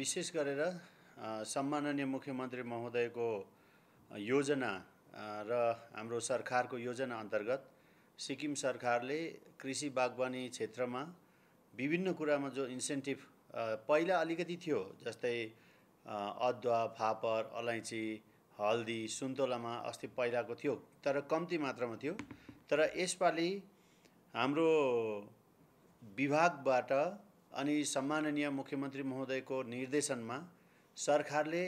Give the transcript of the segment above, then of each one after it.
विशेष गरेर सम्माननीय मुख्यमन्त्री महोदयको योजना र हाम्रो सरकारको योजना अन्तर्गत सिक्किम सरकारले कृषि बागवानी क्षेत्रमा विभिन्न कुरामा जो इन्सेन्टिभ पहिला अलिकति थियो जस्तै अदुवा फापर अलैँची हल्दी सुन्तोलामा अस्ति पहिलाको थियो तर कम्ती मात्रामा थियो तर यसपालि हाम्रो विभागबाट अनि सम्माननीय मुख्यमन्त्री महोदयको निर्देशनमा सरकारले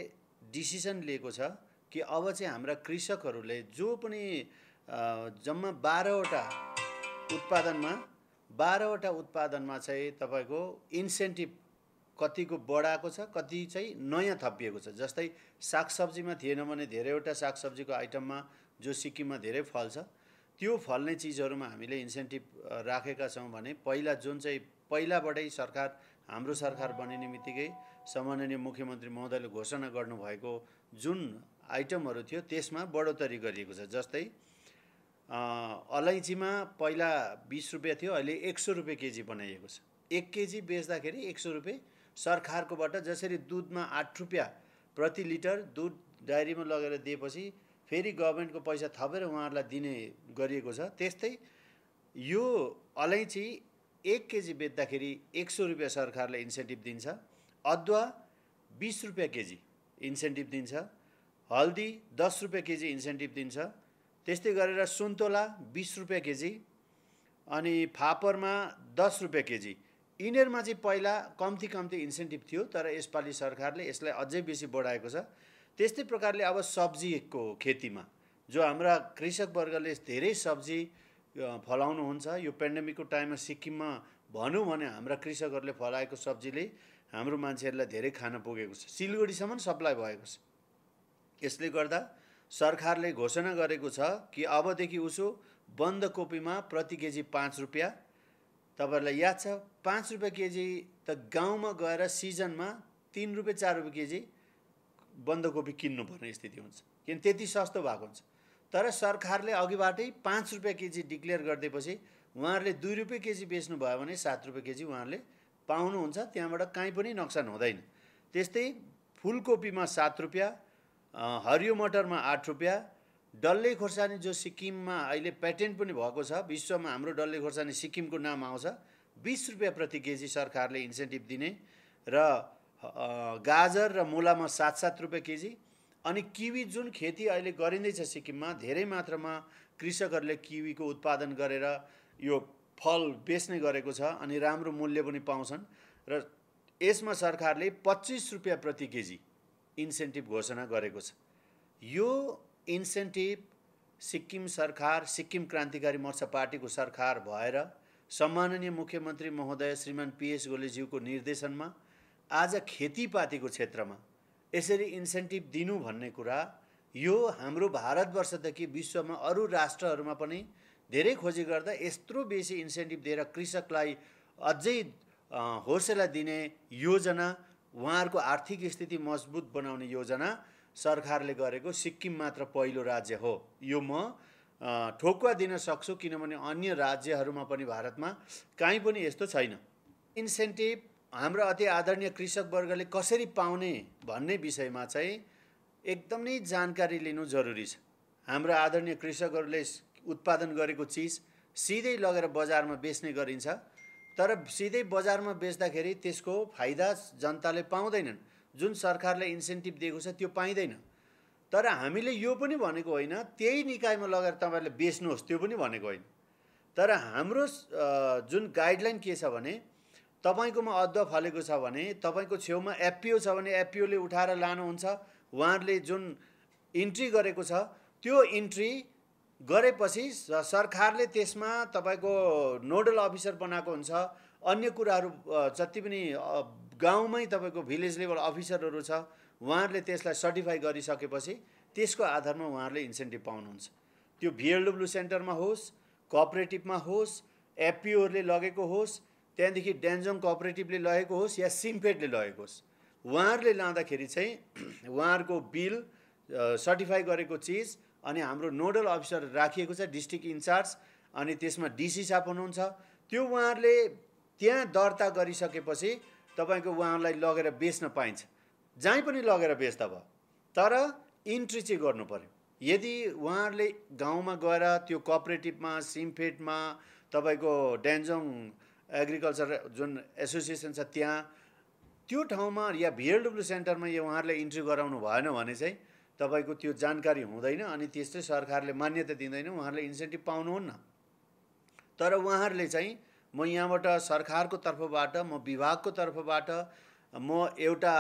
डिसिसन लिएको छ कि अब चाहिँ हाम्रा कृषकहरूले जो पनि जम्मा बाह्रवटा उत्पादनमा बाह्रवटा उत्पादनमा चाहिँ तपाईँको इन्सेन्टिभ कतिको बढाएको छ कति चाहिँ नयाँ थपिएको छ जस्तै सागसब्जीमा थिएन भने धेरैवटा सागसब्जीको आइटममा जो सिक्किममा धेरै फल्छ त्यो फल्ने चिजहरूमा हामीले इन्सेन्टिभ राखेका छौँ भने पहिला जुन चाहिँ पहिलाबाटै सरकार हाम्रो सरकार बनिने बित्तिकै सम्माननीय मुख्यमन्त्री महोदयले घोषणा गर्नुभएको जुन आइटमहरू थियो त्यसमा बढोत्तरी गरिएको छ जस्तै अलैँचीमा पहिला बिस रुपियाँ थियो अहिले एक सौ रुपियाँ केजी बनाइएको छ एक केजी बेच्दाखेरि एक सौ रुपियाँ सरकारकोबाट जसरी दुधमा आठ रुपियाँ प्रति लिटर दुध डायरीमा लगेर दिएपछि फेरि गभर्मेन्टको पैसा थपेर उहाँहरूलाई दिने गरिएको छ त्यस्तै यो अलैँची एक केजी बेच्दाखेरि एक सौ रुपियाँ सरकारले इन्सेन्टिभ दिन्छ अदुवा बिस रुपियाँ केजी इन्सेन्टिभ दिन्छ हल्दी दस रुपियाँ केजी इन्सेन्टिभ दिन्छ त्यस्तै गरेर सुन्तोला बिस रुपियाँ केजी अनि फापरमा दस रुपियाँ केजी यिनीहरूमा चाहिँ पहिला कम्ती कम्ती इन्सेन्टिभ थियो तर यसपालि सरकारले यसलाई अझै बेसी बढाएको छ त्यस्तै प्रकारले अब सब्जीको खेतीमा जो हाम्रा कृषकवर्गले धेरै सब्जी फलाउनुहुन्छ यो पेन्डेमिकको टाइममा सिक्किममा भनौँ भने हाम्रा कृषकहरूले फलाएको सब्जीले हाम्रो मान्छेहरूलाई धेरै खान पुगेको छ सिलगढीसम्म सप्लाई भएको छ यसले गर्दा सरकारले घोषणा गरेको छ कि अबदेखि उसो बन्दकोपीमा प्रति केजी पाँच रुपियाँ तपाईँहरूलाई याद छ पाँच रुपियाँ केजी त गाउँमा गएर सिजनमा तिन रुपियाँ चार रुपियाँ केजी बन्दकोपी किन्नुपर्ने स्थिति हुन्छ किन त्यति सस्तो भएको हुन्छ तर सरकारले अघिबाटै पाँच रुपियाँ केजी डिक्लेयर गरिदिएपछि उहाँहरूले दुई रुपियाँ केजी बेच्नुभयो भने सात रुपियाँ केजी उहाँहरूले पाउनुहुन्छ त्यहाँबाट काहीँ पनि नोक्सान हुँदैन त्यस्तै फुलकोपीमा सात रुपियाँ हरियो मटरमा आठ रुपियाँ डल्ले खोर्सानी जो सिक्किममा अहिले पेटेन्ट पनि भएको छ विश्वमा हाम्रो डल्ले खोर्सानी सिक्किमको नाम आउँछ बिस रुपियाँ प्रति केजी सरकारले इन्सेन्टिभ दिने र गाजर र मुलामा सात सात रुपियाँ केजी अनि किवी जुन खेती अहिले गरिँदैछ सिक्किममा धेरै मात्रामा कृषकहरूले किवीको उत्पादन गरेर यो फल बेच्ने गरेको छ अनि राम्रो मूल्य पनि पाउँछन् र यसमा सरकारले पच्चिस रुपियाँ प्रति केजी इन्सेन्टिभ घोषणा गरेको छ यो इन्सेन्टिभ सिक्किम सरकार सिक्किम क्रान्तिकारी मोर्चा पार्टीको सरकार भएर सम्माननीय मुख्यमन्त्री महोदय श्रीमान पिएस गोलेज्यूको निर्देशनमा आज खेतीपातीको क्षेत्रमा यसरी इन्सेन्टिभ दिनु भन्ने कुरा यो हाम्रो भारतवर्षदेखि विश्वमा अरू राष्ट्रहरूमा पनि धेरै खोजी गर्दा यत्रो बेसी इन्सेन्टिभ दिएर कृषकलाई अझै हौसला दिने योजना उहाँहरूको आर्थिक स्थिति मजबुत बनाउने योजना सरकारले गरेको सिक्किम मात्र पहिलो राज्य हो यो म ठोकुवा दिन सक्छु किनभने अन्य राज्यहरूमा पनि भारतमा काहीँ पनि यस्तो छैन इन्सेन्टिभ हाम्रो अति आदरणीय कृषकवर्गले कसरी पाउने भन्ने विषयमा चाहिँ एकदमै जानकारी लिनु जरुरी छ हाम्रो आदरणीय कृषकहरूले उत्पादन गरेको चिज सिधै लगेर बजारमा बेच्ने गरिन्छ तर सिधै बजारमा बेच्दाखेरि त्यसको फाइदा जनताले पाउँदैनन् जुन सरकारले इन्सेन्टिभ दिएको छ त्यो पाइँदैन तर हामीले यो पनि भनेको होइन त्यही निकायमा लगेर तपाईँहरूले बेच्नुहोस् त्यो पनि भनेको होइन तर हाम्रो जुन गाइडलाइन के छ भने तपाईँकोमा अदुवा फलेको छ भने तपाईँको छेउमा एपिओ छ भने एपिओले उठाएर लानुहुन्छ उहाँहरूले जुन इन्ट्री गरेको छ त्यो इन्ट्री गरेपछि सरकारले त्यसमा तपाईँको नोडल अफिसर बनाएको हुन्छ अन्य कुराहरू जति पनि गाउँमै तपाईँको भिलेज लेभल अफिसरहरू छ उहाँहरूले त्यसलाई सर्टिफाई गरिसकेपछि त्यसको आधारमा उहाँहरूले इन्सेन्टिभ पाउनुहुन्छ त्यो भिएलडब्लु सेन्टरमा होस् कोअपरेटिभमा होस् एपिओहरूले लगेको होस् त्यहाँदेखि डेन्जोङ कोअपरेटिभले लगेको होस् या सिम्पेडले लगेको होस् उहाँहरूले लाँदाखेरि चाहिँ उहाँहरूको बिल सर्टिफाई गरेको चिज अनि हाम्रो नोडल अफिसर राखिएको छ डिस्ट्रिक्ट इन्चार्ज अनि त्यसमा डिसी साप हुनुहुन्छ त्यो उहाँहरूले त्यहाँ दर्ता गरिसकेपछि तपाईँको उहाँहरूलाई लगेर बेच्न पाइन्छ जहीँ पनि लगेर बेच्दा भयो तर इन्ट्री चाहिँ गर्नु पऱ्यो यदि उहाँहरूले गाउँमा गएर त्यो कोअपरेटिभमा सिमफेडमा तपाईँको डेन्जोङ एग्रिकल्चर जुन एसोसिएसन छ त्यहाँ त्यो ठाउँमा या भिएलडब्लु सेन्टरमा यो उहाँहरूले इन्ट्री गराउनु भएन भने चाहिँ तपाईँको त्यो जानकारी हुँदैन अनि त्यस्तै सरकारले मान्यता दिँदैन उहाँहरूले इन्सेन्टिभ पाउनुहुन्न तर उहाँहरूले चाहिँ म यहाँबाट सरकारको तर्फबाट म विभागको तर्फबाट म एउटा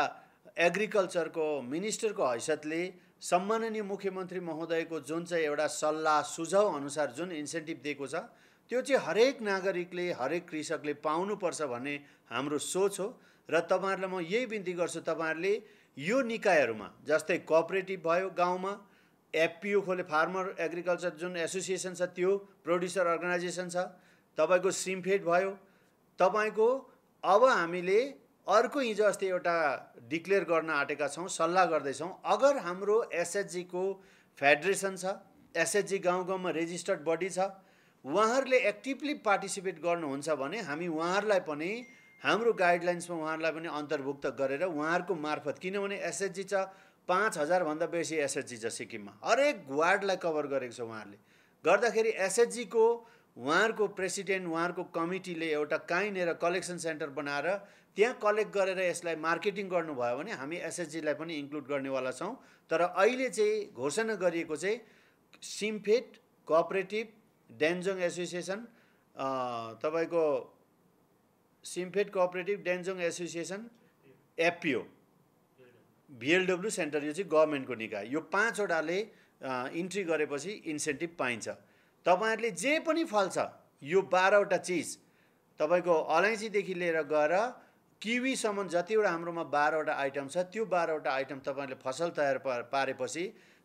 एग्रिकल्चरको मिनिस्टरको हैसियतले सम्माननीय मुख्यमन्त्री महोदयको जुन चाहिँ एउटा सल्लाह सुझाव अनुसार जुन इन्सेन्टिभ दिएको छ त्यो चाहिँ हरेक नागरिकले हरेक कृषकले पाउनुपर्छ भन्ने हाम्रो सोच हो र तपाईँहरूलाई म यही बिन्ती गर्छु तपाईँहरूले यो निकायहरूमा जस्तै कोअपरेटिभ भयो गाउँमा एफपिओ खोले फार्मर एग्रिकल्चर जुन एसोसिएसन छ त्यो प्रड्युसर अर्गनाइजेसन छ तपाईँको सिम्फेड भयो तपाईँको अब हामीले अर्को हिजो अस्ति एउटा डिक्लेयर गर्न आँटेका छौँ सल्लाह गर्दैछौँ अगर हाम्रो एसएचजीको फेडरेसन छ एसएचजी गाउँ गाउँमा रेजिस्टर्ड बडी छ उहाँहरूले एक्टिभली पार्टिसिपेट गर्नुहुन्छ भने हामी उहाँहरूलाई पनि हाम्रो गाइडलाइन्समा उहाँहरूलाई पनि अन्तर्भुक्त गरेर उहाँहरूको मार्फत किनभने एसएचजी छ पाँच हजारभन्दा बेसी एसएचजी छ सिक्किममा हरेक वार्डलाई कभर गरेको छ उहाँहरूले गर्दाखेरि एसएचजीको उहाँहरूको प्रेसिडेन्ट उहाँहरूको कमिटीले एउटा कहीँनिर कलेक्सन सेन्टर बनाएर त्यहाँ कलेक्ट गरेर यसलाई मार्केटिङ गर्नुभयो भने हामी एसएचजीलाई पनि इन्क्लुड गर्नेवाला छौँ तर अहिले चाहिँ घोषणा गरिएको चाहिँ Simfed cooperative Denzong association uh, तपाईँको Simfed cooperative Denzong association APO VLW centre यो चाहिँ गभर्मेन्टको निकाय यो पाँचवटाले इन्ट्री uh, गरेपछि इन्सेन्टिभ पाइन्छ तपाईँहरूले जे पनि फल्छ यो बाह्रवटा चिज तपाईँको अलैँचीदेखि लिएर गएर किवीसम्म जतिवटा हाम्रोमा बाह्रवटा आइटम छ त्यो बाह्रवटा आइटम तपाईँहरूले फसल तयार पारेपछि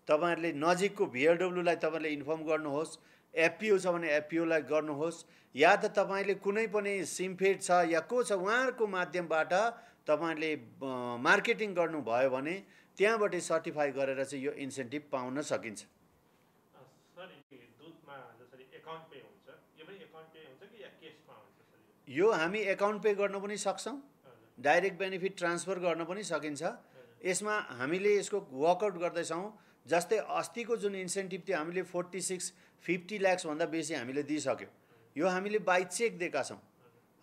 तपाईँहरूले नजिकको भिएलडब्लुलाई तपाईँले इन्फर्म गर्नुहोस् एपिओ छ भने एपिओलाई गर्नुहोस् या त तपाईँले कुनै पनि सिमफेड छ या को छ उहाँहरूको माध्यमबाट तपाईँले मार्केटिङ गर्नुभयो भने त्यहाँबाट सर्टिफाई गरेर चाहिँ यो इन्सेन्टिभ पाउन सकिन्छ यो हामी एकाउन्ट पे गर्न पनि सक्छौँ डाइरेक्ट बेनिफिट ट्रान्सफर गर्न पनि सकिन्छ यसमा हामीले यसको वर्कआउट गर्दैछौँ जस्तै अस्तिको जुन इन्सेन्टिभ थियो हामीले फोर्टी सिक्स फिफ्टी ल्याक्सभन्दा बेसी हामीले दिइसक्यौँ यो हामीले बाई चेक दिएका छौँ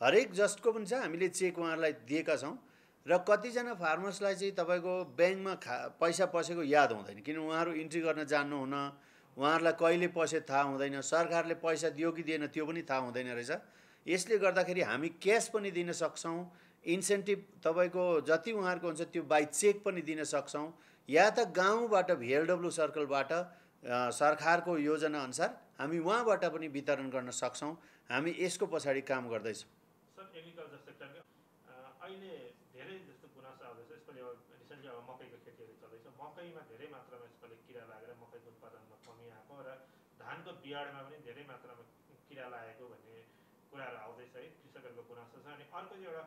हरेक जस्टको पनि छ हामीले चेक उहाँहरूलाई दिएका छौँ र कतिजना फार्मर्सलाई चाहिँ तपाईँको ब्याङ्कमा खा पैसा पसेको याद हुँदैन किन उहाँहरू इन्ट्री गर्न जान्नुहुन्न उहाँहरूलाई कहिले पसे थाहा हुँदैन सरकारले पैसा दियो कि दिएन त्यो पनि थाहा हुँदैन रहेछ यसले गर्दाखेरि हामी क्यास पनि दिन सक्छौँ इन्सेन्टिभ तपाईँको जति उहाँहरूको हुन्छ त्यो बाई चेक पनि दिन सक्छौँ या त गाउँबाट भिएलडब्लु सर्कलबाट सरकारको योजना अनुसार हामी उहाँबाट पनि वितरण गर्न सक्छौँ हामी यसको पछाडि काम गर्दैछौँ धानको बियाडमा पनि धेरै मात्रामा किरा लागेको भन्ने कुराहरू आउँदैछ है कृषकहरूको गुनासो छ अनि अर्को चाहिँ एउटा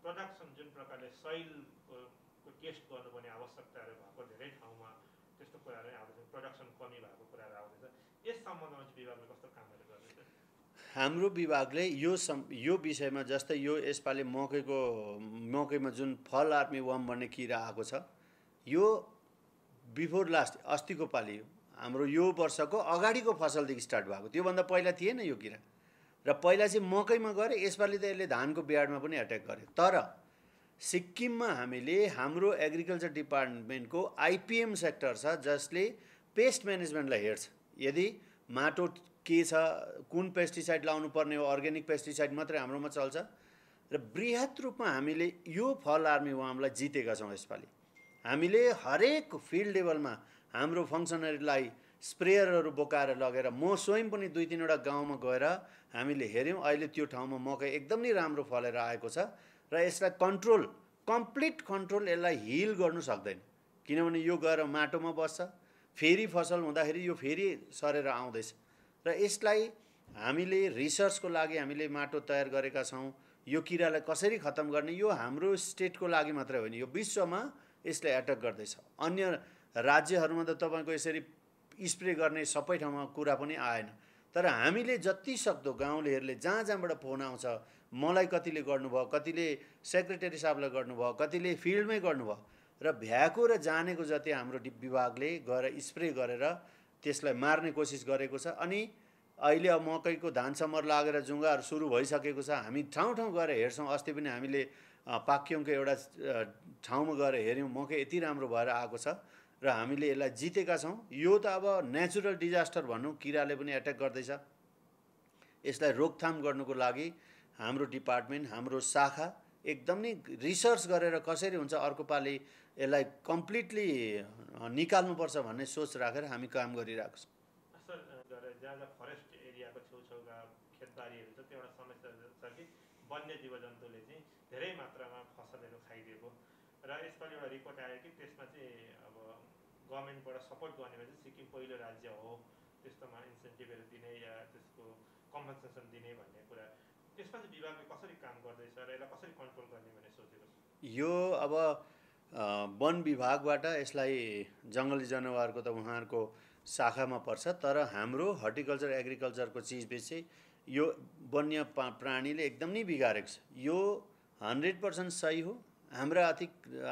प्रडक्सन जुन प्रकारले सइलको टेस्ट गर्नुपर्ने आवश्यकताहरू भएको धेरै ठाउँमा त्यस्तो कुराहरू आउँदैछ प्रडक्सन कमी भएको कुराहरू आउँदैछ यस सम्बन्धमा चाहिँ विभागले कस्तो कामहरू गर्दैछ हाम्रो विभागले यो सम् यो विषयमा जस्तै यो यसपालि मकैको मकैमा जुन फल आर्मी वाम भन्ने किरा आएको छ यो बिफोर लास्ट अस्तिको पालि हाम्रो यो वर्षको अगाडिको फसलदेखि स्टार्ट भएको त्योभन्दा पहिला थिएन यो किरा र पहिला चाहिँ मकैमा गऱ्यो यसपालि त यसले धानको बिहाडमा पनि एट्याक गर्यो तर सिक्किममा हामीले हाम्रो एग्रिकल्चर डिपार्टमेन्टको आइपिएम सेक्टर छ जसले पेस्ट म्यानेजमेन्टलाई हेर्छ यदि माटो के छ कुन पेस्टिसाइड लाउनु पर्ने हो अर्ग्यानिक पेस्टिसाइड मात्रै हाम्रोमा चल्छ र वृहत रूपमा हामीले यो फल आर्मी वामलाई जितेका छौँ यसपालि हामीले हरेक फिल्ड लेभलमा हाम्रो फङ्सनरीलाई स्प्रेयरहरू बोकाएर लगेर म स्वयं पनि दुई तिनवटा गाउँमा गएर हामीले हेऱ्यौँ अहिले त्यो ठाउँमा मकै एकदमै राम्रो फलेर आएको छ र यसलाई कन्ट्रोल कम्प्लिट कन्ट्रोल यसलाई हिल गर्नु सक्दैन किनभने यो गएर माटोमा बस्छ फेरि फसल हुँदाखेरि यो फेरि सरेर आउँदैछ र यसलाई हामीले रिसर्चको लागि हामीले माटो तयार गरेका छौँ यो किरालाई कसरी खत्तम गर्ने यो हाम्रो स्टेटको लागि मात्रै होइन यो विश्वमा यसले एटक गर्दैछ अन्य राज्यहरूमा त तपाईँको यसरी स्प्रे गर्ने सबै ठाउँमा कुरा पनि आएन तर हामीले जति सक्दो गाउँलेहरूले जहाँ जहाँबाट फोन आउँछ मलाई कतिले गर्नुभयो कतिले सेक्रेटरी साहबलाई गर्नुभयो कतिले फिल्डमै गर्नुभयो र भ्याएको र जानेको जति हाम्रो विभागले गएर स्प्रे गरेर त्यसलाई मार्ने कोसिस गरेको छ अनि अहिले अब मकैको धान समर लागेर जुङ्गाहरू सुरु भइसकेको छ हामी ठाउँ ठाउँ गएर हेर्छौँ अस्ति पनि हामीले पाक्योङको एउटा ठाउँमा गएर हेऱ्यौँ मकै यति राम्रो भएर आएको छ र हामीले यसलाई जितेका छौँ यो त अब नेचुरल डिजास्टर भनौँ किराले पनि एट्याक गर्दैछ यसलाई रोकथाम गर्नुको लागि हाम्रो डिपार्टमेन्ट हाम्रो शाखा एकदम नै रिसर्च गरेर कसरी हुन्छ अर्को पालि यसलाई कम्प्लिटली निकाल्नुपर्छ भन्ने सोच राखेर हामी काम गरिरहेको छौँ फरेस्ट एरियाको खेतबारीहरू छ त्यो एउटा समस्या कि वन्य जीव चाहिँ धेरै मात्रामा फसलहरू खाइदिएको र यसपालि एउटा रिपोर्ट आयो कि त्यसमा चाहिँ गभर्मेन्टबाट सपोर्ट गर्ने भने चाहिँ सिक्किम पहिलो राज्य हो त्यस्तोमा इन्सेन्टिभहरू दिने या त्यसको कम्पन्सेसन दिने भन्ने कुरा त्यसमा चाहिँ विभागले कसरी काम गर्दैछ र यसलाई कसरी कन्ट्रोल गर्ने भन्ने सोचेको छ यो अब वन विभागबाट यसलाई जङ्गली जनावरको त उहाँहरूको शाखामा पर्छ तर हाम्रो हर्टिकल्चर एग्रिकल्चरको चिजबिज चाहिँ यो वन्य प्राणीले एकदम नै बिगारेको छ यो हन्ड्रेड पर्सेन्ट सही हो हाम्रा अति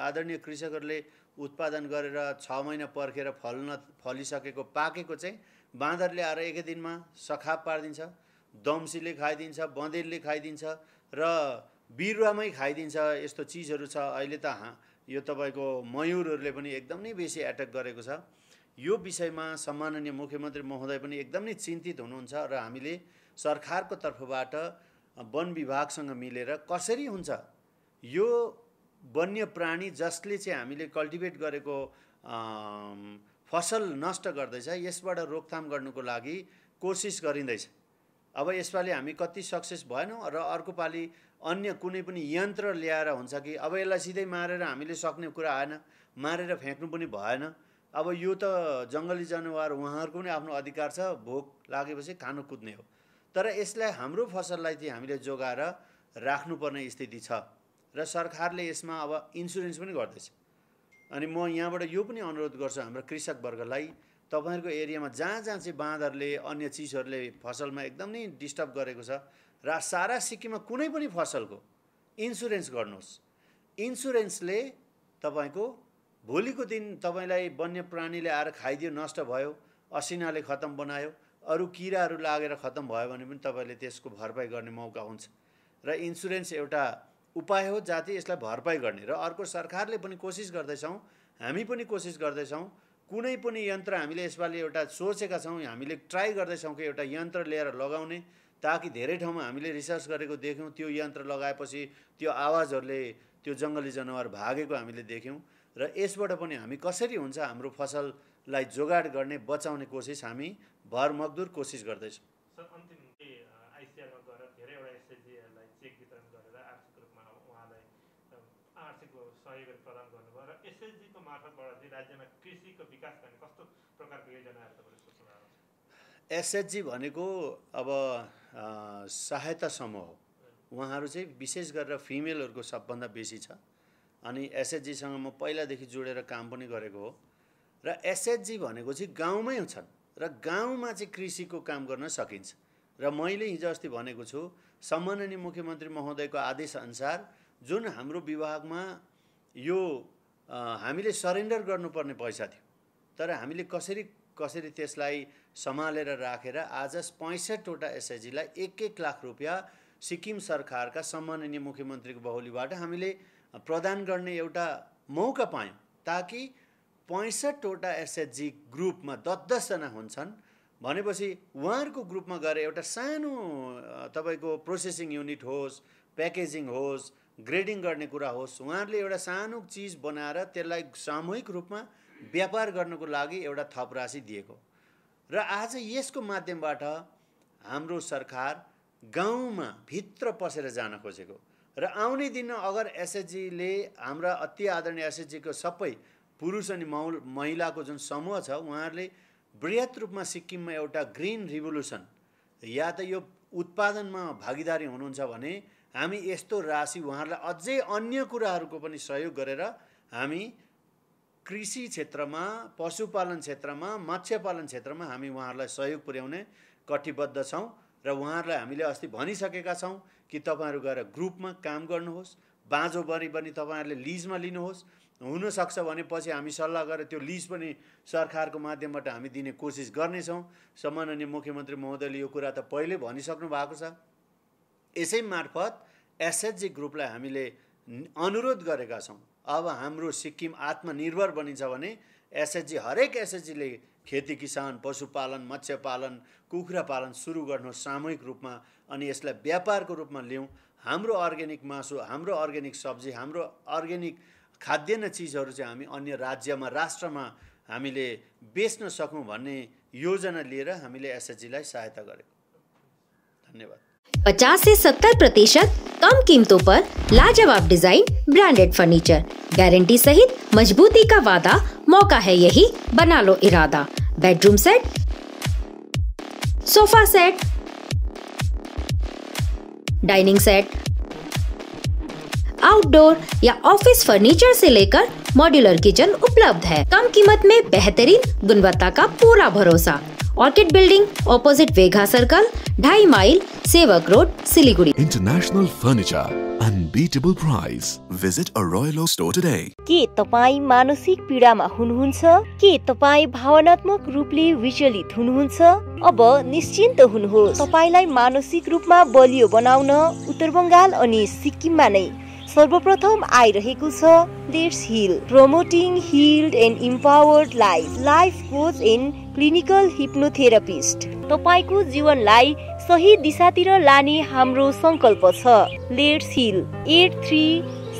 आदरणीय कृषकहरूले उत्पादन गरेर छ महिना पर्खेर फल्न फलिसकेको पाकेको चाहिँ बाँदरले आएर एकै दिनमा सखाप पारिदिन्छ दम्सीले खाइदिन्छ बँदेलले खाइदिन्छ र बिरुवामै खाइदिन्छ यस्तो चिजहरू छ अहिले त हा यो तपाईँको मयुरहरूले पनि एकदम नै बेसी एट्याक गरेको छ यो विषयमा सम्माननीय मुख्यमन्त्री महोदय पनि एकदमै चिन्तित हुनुहुन्छ र हामीले सरकारको तर्फबाट वन विभागसँग मिलेर कसरी हुन्छ यो वन्य प्राणी जसले चाहिँ हामीले कल्टिभेट गरेको फसल नष्ट गर्दैछ यसबाट रोकथाम गर्नुको लागि कोसिस गरिँदैछ अब यसपालि हामी कति सक्सेस भएनौँ र अर्को पालि अन्य कुनै पनि यन्त्र ल्याएर हुन्छ कि अब यसलाई सिधै मारेर हामीले सक्ने कुरा आएन मारेर फ्याँक्नु पनि भएन अब यो त जङ्गली जनावर उहाँहरूको पनि आफ्नो अधिकार छ भोक लागेपछि खानु कुद्ने हो तर यसलाई हाम्रो फसललाई चाहिँ हामीले जोगाएर राख्नुपर्ने स्थिति छ र सरकारले यसमा अब इन्सुरेन्स पनि गर्दैछ अनि म यहाँबाट यो पनि अनुरोध गर्छु हाम्रो कृषकवर्गलाई तपाईँहरूको एरियामा जहाँ जहाँ चाहिँ बाँदरले अन्य चिजहरूले फसलमा एकदम नै डिस्टर्ब गरेको छ र सारा सिक्किममा कुनै पनि फसलको इन्सुरेन्स गर्नुहोस् इन्सुरेन्सले तपाईँको भोलिको दिन तपाईँलाई प्राणीले आएर खाइदियो नष्ट भयो असिनाले खत्तम बनायो अरू किराहरू लागेर खत्तम भयो भने पनि तपाईँले त्यसको भरपाई गर्ने मौका हुन्छ र इन्सुरेन्स एउटा उपाय हो जाति यसलाई भरपाई गर्ने र अर्को सरकारले पनि कोसिस गर्दैछौँ हामी पनि कोसिस गर्दैछौँ कुनै पनि यन्त्र हामीले यसपालि एउटा सोचेका छौँ हामीले ट्राई गर्दैछौँ कि एउटा यन्त्र लिएर लगाउने ताकि धेरै ठाउँमा हामीले रिसर्च गरेको देख्यौँ त्यो यन्त्र लगाएपछि त्यो आवाजहरूले त्यो जङ्गली जनावर भागेको हामीले देख्यौँ र यसबाट पनि हामी कसरी हुन्छ हाम्रो फसललाई जोगाड गर्ने बचाउने कोसिस हामी मकदुर कोसिस गर्दैछौँ सहयोगहरू प्रदान गर्नुभयो र एसएचजीको मार्फतबाट चाहिँ राज्यमा कृषिको विकास गर्ने कस्तो प्रकारको योजनाहरू तपाईँले सोच्नु भएको एसएचजी भनेको अब सहायता समूह हो उहाँहरू चाहिँ विशेष गरेर फिमेलहरूको सबभन्दा बेसी छ अनि एसएचजीसँग म पहिलादेखि जोडेर काम पनि गरेको हो र एसएचजी भनेको चाहिँ गाउँमै छन् र गाउँमा चाहिँ कृषिको काम गर्न सकिन्छ र मैले हिजो अस्ति भनेको छु सम्माननीय मुख्यमन्त्री महोदयको आदेशअनुसार जुन हाम्रो विभागमा यो हामीले सरेन्डर गर्नुपर्ने पैसा थियो तर हामीले कसरी कसरी त्यसलाई सम्हालेर राखेर रा, आज पैँसठवटा एसएचजीलाई एक एक लाख रुपियाँ सिक्किम सरकारका सम्माननीय मुख्यमन्त्रीको बहुलीबाट हामीले प्रदान गर्ने एउटा मौका पायौँ ताकि पैँसठवटा एसएचजी ग्रुपमा दस दसजना हुन्छन् भनेपछि उहाँहरूको ग्रुपमा गएर एउटा सानो तपाईँको प्रोसेसिङ युनिट होस् प्याकेजिङ होस् ग्रेडिङ गर्ने कुरा होस् उहाँहरूले एउटा सानो चिज बनाएर त्यसलाई सामूहिक रूपमा व्यापार गर्नको लागि एउटा थप राशि दिएको र आज यसको माध्यमबाट हाम्रो सरकार गाउँमा भित्र पसेर जान खोजेको र आउने दिनमा अगर एसएचजीले हाम्रा अति आदरणीय एसएचजीको सबै पुरुष अनि मौल महिलाको जुन समूह छ उहाँहरूले वृहत रूपमा सिक्किममा एउटा ग्रिन रिभोल्युसन या त यो उत्पादनमा भागीदारी हुनुहुन्छ भने हामी यस्तो राशि उहाँहरूलाई अझै अन्य कुराहरूको पनि सहयोग गरेर हामी कृषि क्षेत्रमा पशुपालन क्षेत्रमा मत्स्यपालन क्षेत्रमा हामी उहाँहरूलाई सहयोग पुर्याउने कटिबद्ध छौँ र उहाँहरूलाई हामीले अस्ति भनिसकेका छौँ कि तपाईँहरू गएर ग्रुपमा काम गर्नुहोस् बाँझो बनी पनि तपाईँहरूले लिजमा लिनुहोस् हुनसक्छ भने पछि हामी सल्लाह गरेर त्यो लिज पनि सरकारको माध्यमबाट हामी दिने कोसिस गर्नेछौँ सम्माननीय मुख्यमन्त्री महोदयले यो कुरा त पहिल्यै भनिसक्नु भएको छ यसै मार्फत एसएचजी ग्रुपलाई हामीले अनुरोध गरेका छौँ अब हाम्रो सिक्किम आत्मनिर्भर बनिन्छ भने एसएचजी हरेक एसएचजीले खेती किसान पशुपालन मत्स्यपालन पालन कुखुरा पालन सुरु गर्नु सामूहिक रूपमा अनि यसलाई व्यापारको रूपमा ल्याउँ हाम्रो अर्ग्यानिक मासु हाम्रो अर्ग्यानिक सब्जी हाम्रो अर्ग्यानिक खाद्यान्न चिजहरू चाहिँ हामी अन्य राज्यमा राष्ट्रमा हामीले बेच्न सकौँ भन्ने योजना लिएर हामीले एसएचजीलाई सहायता गरेको धन्यवाद 50 से 70 प्रतिशत कम कीमतों पर लाजवाब डिजाइन ब्रांडेड फर्नीचर गारंटी सहित मजबूती का वादा मौका है यही बना लो इरादा bedroom set sofa set dining set outdoor या ऑफिस फर्नीचर से लेकर मॉड्यूलर किचन उपलब्ध है कम कीमत में बेहतरीन गुणवत्ता का पूरा भरोसा Orchid building opposite Vega circle ढाई mile Sevoke road Siliguri international furniture unbeatable price visit a royal store today के तपाई मानसिक पीडामा हुनुहुन्छ के तपाई भावनात्मक रूपले विचलित हुनुहुन्छ अब निश्चिन्त हुनुहोस् तपाईलाई मानसिक रूपमा बलियो बनाउन उत्तर बंगाल अनि सिक्किममा नै सर्वप्रथम आइरहेको छ let's heal promoting healed and empowered life life coach and clinical hypnotherapist तपाईँको जीवनलाई सही दिशातिर लाने हाम्रो सङ्कल्प छ let's heal eight three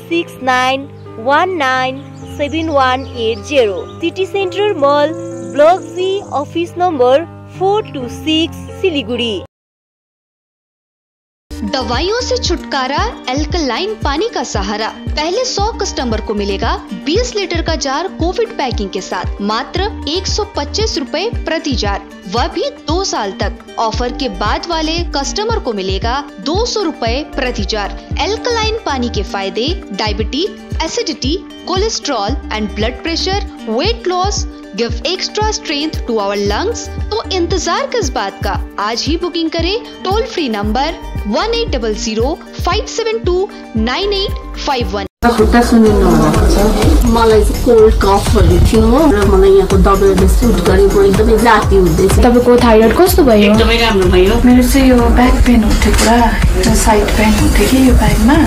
six nine one nine seven one eight zero city centre mall block G office number four two six Siliguri दवाइयों से छुटकारा एल्कलाइन पानी का सहारा पहले 100 कस्टमर को मिलेगा 20 लीटर का जार कोविड पैकिंग के साथ मात्र एक सौ प्रति जार वह भी दो साल तक ऑफर के बाद वाले कस्टमर को मिलेगा दो सौ प्रति जार एल्कलाइन पानी के फायदे diabetes acidity cholesterol and blood pressure weight loss give extra strength to our lungs तो इंतजार किस बात का आज ही बुकिंग करें toll free number one eight double zero five seven two nine eight five one खुट्टा सुनिनु भएको छ मलाई चाहिँ कोल्ड कफहरू थियो र मलाई यहाँको दबाईले सुट गरे एकदमै जाति हुँदैछ तपाईँको थाइरोइड कस्तो भयो एकदमै राम्रो भयो मेरो चाहिँ यो ब्याक पेन उठ्यो पुरा साइड पेन उठ्यो कि यो ब्यागमा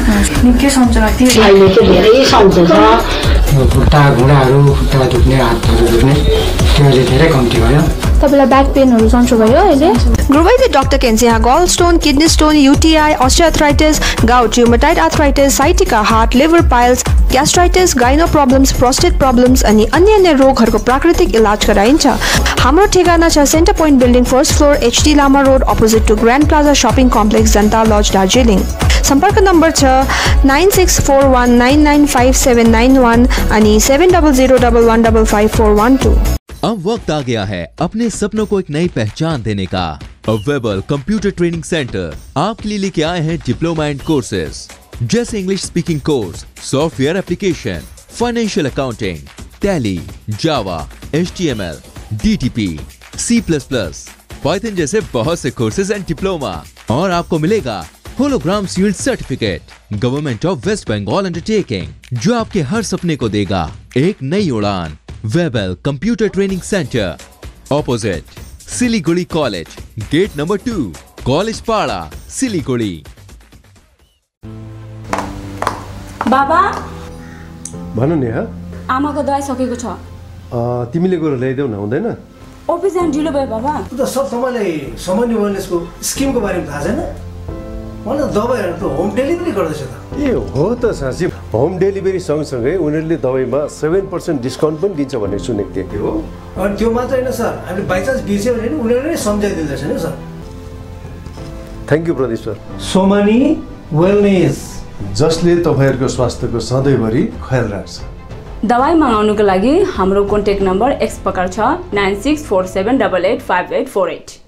निकै सन्चो भएको थियो अहिले चाहिँ धेरै सन्चो छ खुट्टा घुँडाहरू खुट्टा दुख्ने हातहरू दुख्ने थियो धेरै कम्ती भयो तपाईँलाई ब्याक पेनहरू सन्चो भयो अहिले ग्रुपैले डक्टर केन्सिया gall stone kidney stone UTI osteoarthritis gout rheumatoid arthritis sciatica heart liver piles gastritis gynae problems prostate problems अनि अन्य अन्य रोगहरूको प्राकृतिक इलाज गराइन्छ हाम्रो ठेगाना छ centre point building first floor HD Lama road opposite to Grand Plaza shopping complex Janata lodge Darjeeling सम्पर्क नम्बर छ nine six four one nine nine five seven nine one अनि seven double zero double one double five four one two अब वक्त आ गया है अपने सपनों को एक नई पहचान देने का अवेबल कंप्यूटर ट्रेनिंग सेंटर आपके लिए लेके आए हैं डिप्लोमा एंड कोर्सेज जैसे English speaking course software application financial accounting Tally Java H T M L D T P C plus plus Python जैसे बहुत से कोर्सेज एंड डिप्लोमा और आपको मिलेगा hologram sealed certificate government of West Bengal undertaking जो आपके हर सपने को देगा एक नई उड़ान Webel computer training centre opposite Siliguri college gate number two college Para Siliguri बाबा भन नेहा आमाको दवाई सकेको छ तिमीले गएर ल्याइदेऊ न हुँदैन अफिस जान ढिलो भयो बाबा त सब तपाईँलाई सामान्य वेलनेसको स्किमको बारेमा थाहा छैन मलाई दबाईहरू त होम डेलिभरी गर्दैछ त ए हो त साँच्ची होम डेलिभरी सँगसँगै उनीहरूले दबाईमा सेभेन पर्सेन्ट डिस्काउन्ट पनि दिन्छ भन्ने सुनेको थिएँ हो अनि त्यो मात्र होइन सर हामीले बाइचान्स बिर्स्यो भने उनीहरूले नै सम्झाइदिँदैछ नि sir thank you Pradeep sir Somani wellness जसले तपाईँहरूको स्वास्थ्यको सधैँभरि ख्याल राख्छ दबाई मगाउनुको लागि हाम्रो कन्ट्याक्ट नम्बर एक्स प्रकार छ nine six four seven double eight five eight four at